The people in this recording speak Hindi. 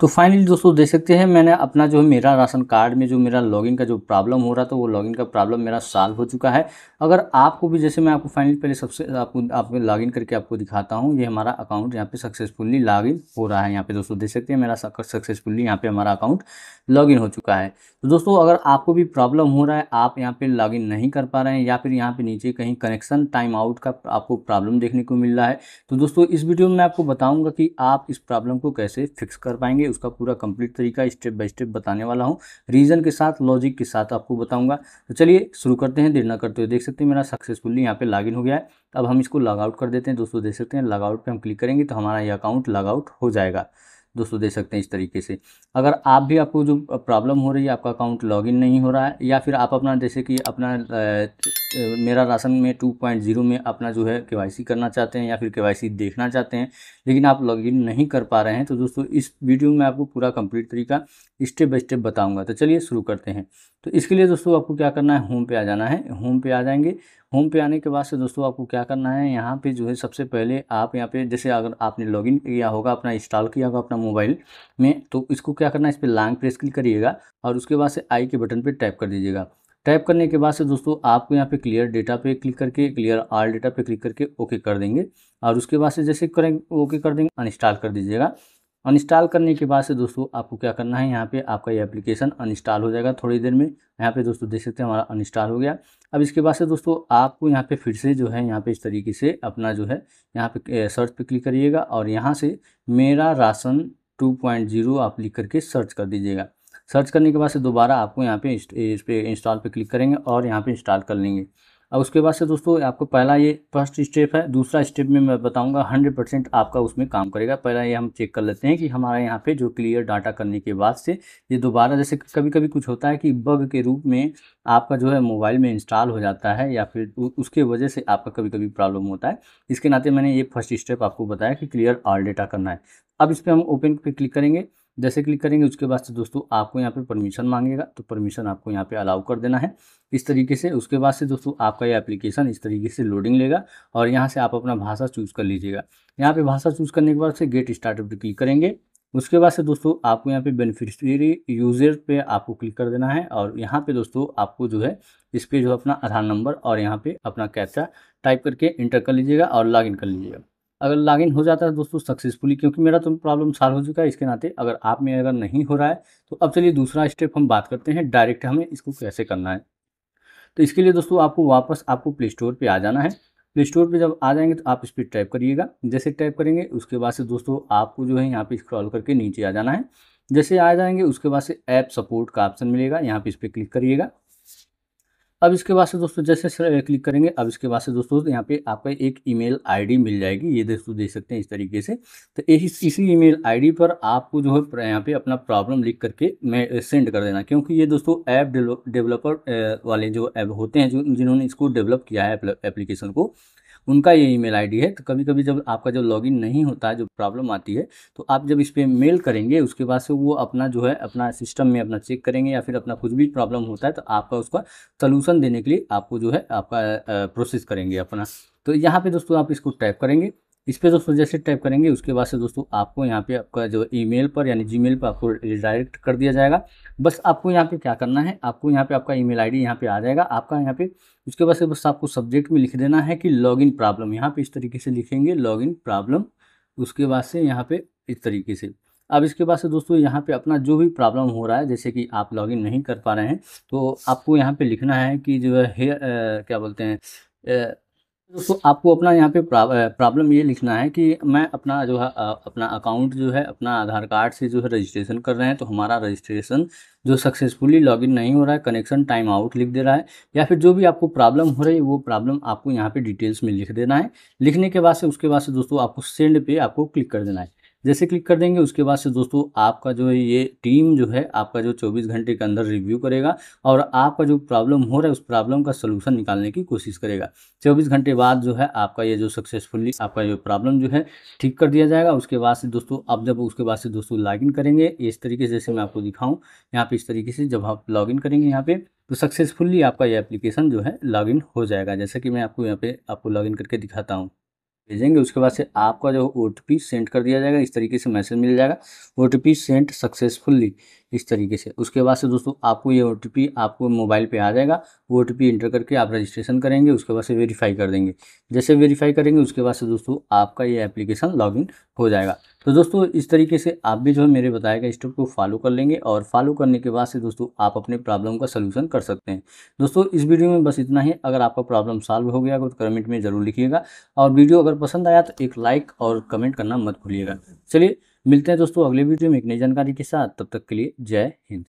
तो फाइनली दोस्तों देख सकते हैं मैंने अपना जो है मेरा राशन कार्ड में जो मेरा लॉगिन का जो प्रॉब्लम हो रहा था वो लॉगिन का प्रॉब्लम मेरा सॉल्व हो चुका है अगर आपको भी जैसे मैं आपको फाइनली पहले सबसे आपको लॉग लॉगिन करके आपको दिखाता हूँ ये हमारा अकाउंट यहाँ पे सक्सेसफुली लॉगिन हो रहा है यहाँ पे दोस्तों देख सकते हैं मेरा सक्सेसफुली यहाँ पे हमारा अकाउंट लॉगिन हो चुका है तो दोस्तों अगर आपको भी प्रॉब्लम हो रहा है आप यहाँ पे लॉगिन नहीं कर पा रहे हैं या फिर यहाँ पे नीचे कहीं कनेक्शन टाइम आउट का आपको प्रॉब्लम देखने को मिल रहा है तो दोस्तों इस वीडियो में मैं आपको बताऊँगा कि आप इस प्रॉब्लम को कैसे फिक्स कर पाएंगे उसका पूरा कंप्लीट तरीका स्टेप बाय स्टेप बताने वाला हूँ रीज़न के साथ लॉजिक के साथ आपको बताऊंगा तो चलिए शुरू करते हैं देर ना करते हुए देख सकते हैं मेरा सक्सेसफुली यहाँ पे लॉगिन हो गया है अब हम इसको लॉगआउट कर देते हैं दोस्तों देख सकते हैं लॉगआउट पर हम क्लिक करेंगे तो हमारा ये अकाउंट लॉगआउट हो जाएगा दोस्तों दे सकते हैं इस तरीके से अगर आप भी आपको जो प्रॉब्लम हो रही है आपका अकाउंट लॉगिन नहीं हो रहा है या फिर आप अपना जैसे कि अपना मेरा राशन में 2.0 में अपना जो है के करना चाहते हैं या फिर के देखना चाहते हैं लेकिन आप लॉगिन नहीं कर पा रहे हैं तो दोस्तों इस वीडियो में आपको पूरा कंप्लीट तरीका स्टेप बाई स्टेप बताऊँगा तो चलिए शुरू करते हैं तो इसके लिए दोस्तों आपको क्या करना है होम पे आ जाना है होम पे आ जाएंगे होम पे आने के बाद से दोस्तों आपको क्या करना है यहाँ पे जो है सबसे पहले आप यहाँ पे जैसे अगर आपने लॉगिन किया होगा अपना इंस्टॉल किया होगा अपना मोबाइल में तो इसको क्या करना है इस पर लॉन्ग प्रेस क्लिक करिएगा और उसके बाद से आई के बटन पर टाइप कर दीजिएगा टाइप करने के बाद से दोस्तों आपको यहाँ पे क्लियर डेटा पे क्लिक करके क्लियर आल डेटा पे क्लिक करके ओके कर देंगे और उसके बाद से जैसे करें ओके कर देंगे अनइंस्टॉल कर दीजिएगा अनइंस्टॉल करने के बाद से दोस्तों आपको क्या करना है यहाँ पे आपका ये एप्लीकेशन अनस्टॉल हो जाएगा थोड़ी देर में यहाँ पे दोस्तों देख सकते हैं हमारा अनइंस्टॉल हो गया अब इसके बाद से दोस्तों आपको यहाँ पे फिर से जो है यहाँ पे इस तरीके से अपना जो है यहाँ पे सर्च पे क्लिक करिएगा और यहाँ से मेरा राशन टू पॉइंट जीरो आप लिख करके सर्च कर दीजिएगा सर्च करने के बाद से दोबारा आपको यहाँ पे इस पर इंस्टॉल पर क्लिक करेंगे और यहाँ पर इंस्टॉल कर लेंगे अब उसके बाद से दोस्तों आपको पहला ये फर्स्ट स्टेप है दूसरा स्टेप में मैं बताऊंगा हंड्रेड परसेंट आपका उसमें काम करेगा पहला ये हम चेक कर लेते हैं कि हमारे यहाँ पे जो क्लियर डाटा करने के बाद से ये दोबारा जैसे कभी कभी कुछ होता है कि बग के रूप में आपका जो है मोबाइल में इंस्टॉल हो जाता है या फिर उसके वजह से आपका कभी कभी प्रॉब्लम होता है इसके नाते मैंने ये फर्स्ट स्टेप आपको बताया कि क्लियर ऑल डेटा करना है अब इस पर हम ओपन पर क्लिक करेंगे जैसे क्लिक करेंगे उसके बाद से दोस्तों आपको यहाँ पे परमिशन मांगेगा तो परमिशन आपको यहाँ पे अलाउ कर देना है इस तरीके से उसके बाद से दोस्तों आपका ये एप्लीकेशन इस तरीके से लोडिंग लेगा और यहाँ से आप अपना भाषा चूज़ कर लीजिएगा यहाँ पे भाषा चूज़ करने के बाद से गेट स्टार्टअप पर क्लिक करेंगे उसके बाद से दोस्तों आपको यहाँ पे बेनिफिशरी यूज़र पे आपको क्लिक कर देना है और यहाँ पे दोस्तों आपको जो है इस पर जो अपना आधार नंबर और यहाँ पे अपना कैप्चा टाइप करके इंटर कर लीजिएगा और लॉगिन कर लीजिएगा अगर लॉगिन हो जाता है दोस्तों सक्सेसफुली क्योंकि मेरा तो प्रॉब्लम सॉल्व हो चुका है इसके नाते अगर आप में अगर नहीं हो रहा है तो अब चलिए दूसरा स्टेप हम बात करते हैं डायरेक्ट हमें इसको कैसे करना है तो इसके लिए दोस्तों आपको वापस आपको प्ले स्टोर पर आ जाना है प्ले स्टोर पर जब आ जाएंगे तो आप इस पर टाइप करिएगा जैसे टाइप करेंगे उसके बाद से दोस्तों आपको जो है यहाँ पर स्क्रॉल करके नीचे आ जाना है जैसे आ जाएंगे उसके बाद से ऐप सपोर्ट का ऑप्शन मिलेगा यहाँ पे इस पर क्लिक करिएगा अब इसके बाद से दोस्तों जैसे क्लिक करेंगे अब इसके बाद से दोस्तों यहाँ पे आपका एक ईमेल आईडी मिल जाएगी ये दोस्तों देख सकते हैं इस तरीके से तो इस इसी ईमेल आईडी पर आपको जो है यहाँ पे अपना प्रॉब्लम लिख करके मैं सेंड कर देना क्योंकि ये दोस्तों ऐप डेवलपर वाले जो ऐप होते हैं जो जिन्होंने इसको डेवलप किया है एप्लीकेशन को उनका ये ईमेल आईडी है तो कभी कभी जब आपका जब लॉगिन नहीं होता है जो प्रॉब्लम आती है तो आप जब इस पर मेल करेंगे उसके बाद से वो अपना जो है अपना सिस्टम में अपना चेक करेंगे या फिर अपना कुछ भी प्रॉब्लम होता है तो आपका उसका सोलूशन देने के लिए आपको जो है आपका प्रोसेस करेंगे अपना तो यहाँ पे दोस्तों आप इसको टाइप करेंगे इस पर दोस्तों जैसे टाइप करेंगे उसके बाद से दोस्तों आपको यहाँ पे आपका जो ईमेल पर यानी जीमेल पर आपको रिडायरेक्ट कर दिया जाएगा बस आपको यहाँ पे क्या करना है आपको यहाँ पे आपका ईमेल आईडी यहाँ पे आ जाएगा आपका यहाँ पे उसके बाद से बस आपको सब्जेक्ट में लिख देना है कि इन प्रॉब्लम यहाँ पे इस तरीके से लिखेंगे इन प्रॉब्लम उसके बाद से यहाँ पे इस तरीके से अब इसके बाद से दोस्तों यहाँ पे अपना जो भी प्रॉब्लम हो रहा है जैसे कि आप लॉगिन नहीं कर पा रहे हैं तो आपको यहाँ पे लिखना है कि जो है क्या बोलते हैं दोस्तों आपको अपना यहाँ पे प्रॉब्लम ये लिखना है कि मैं अपना जो है अपना अकाउंट जो है अपना आधार कार्ड से जो है रजिस्ट्रेशन कर रहे हैं तो हमारा रजिस्ट्रेशन जो सक्सेसफुली लॉगिन नहीं हो रहा है कनेक्शन टाइम आउट लिख दे रहा है या फिर जो भी आपको प्रॉब्लम हो रही है वो प्रॉब्लम आपको यहाँ पे डिटेल्स में लिख देना है लिखने के बाद से उसके बाद से दोस्तों आपको सेंड पे आपको क्लिक कर देना है जैसे क्लिक कर देंगे उसके बाद से दोस्तों आपका जो है ये टीम जो है आपका जो 24 घंटे के अंदर रिव्यू करेगा और आपका जो प्रॉब्लम हो रहा है उस प्रॉब्लम का सोल्यूशन निकालने की कोशिश करेगा 24 घंटे बाद जो है आपका ये जो सक्सेसफुली आपका जो प्रॉब्लम जो है ठीक कर दिया जाएगा उसके बाद से दोस्तों आप जब उसके बाद से दोस्तों लॉगिन करेंगे इस तरीके से जैसे मैं आपको दिखाऊँ यहाँ पर इस तरीके से जब आप लॉगिन करेंगे यहाँ पर तो सक्सेसफुली आपका ये एप्लीकेशन जो है लॉगिन हो जाएगा जैसा कि मैं आपको यहाँ पर आपको लॉगिन करके दिखाता हूँ भेजेंगे उसके बाद से आपका जो ओ सेंड कर दिया जाएगा इस तरीके से मैसेज मिल जाएगा ओ सेंड सक्सेसफुली इस तरीके से उसके बाद से दोस्तों आपको ये ओ आपको मोबाइल पे आ जाएगा वो ओ एंटर करके आप रजिस्ट्रेशन करेंगे उसके बाद से वेरीफाई कर देंगे जैसे वेरीफाई करेंगे उसके बाद से दोस्तों आपका ये एप्लीकेशन लॉगिन हो जाएगा तो दोस्तों इस तरीके से आप भी जो है मेरे बताए गए स्टेप को फॉलो कर लेंगे और फॉलो करने के बाद से दोस्तों आप अपने प्रॉब्लम का सोल्यूशन कर सकते हैं दोस्तों इस वीडियो में बस इतना ही अगर आपका प्रॉब्लम सॉल्व हो गया तो कमेंट में ज़रूर लिखिएगा और वीडियो अगर पसंद आया तो एक लाइक और कमेंट करना मत भूलिएगा चलिए मिलते हैं दोस्तों अगले वीडियो में एक नई जानकारी के साथ तब तक के लिए जय हिंद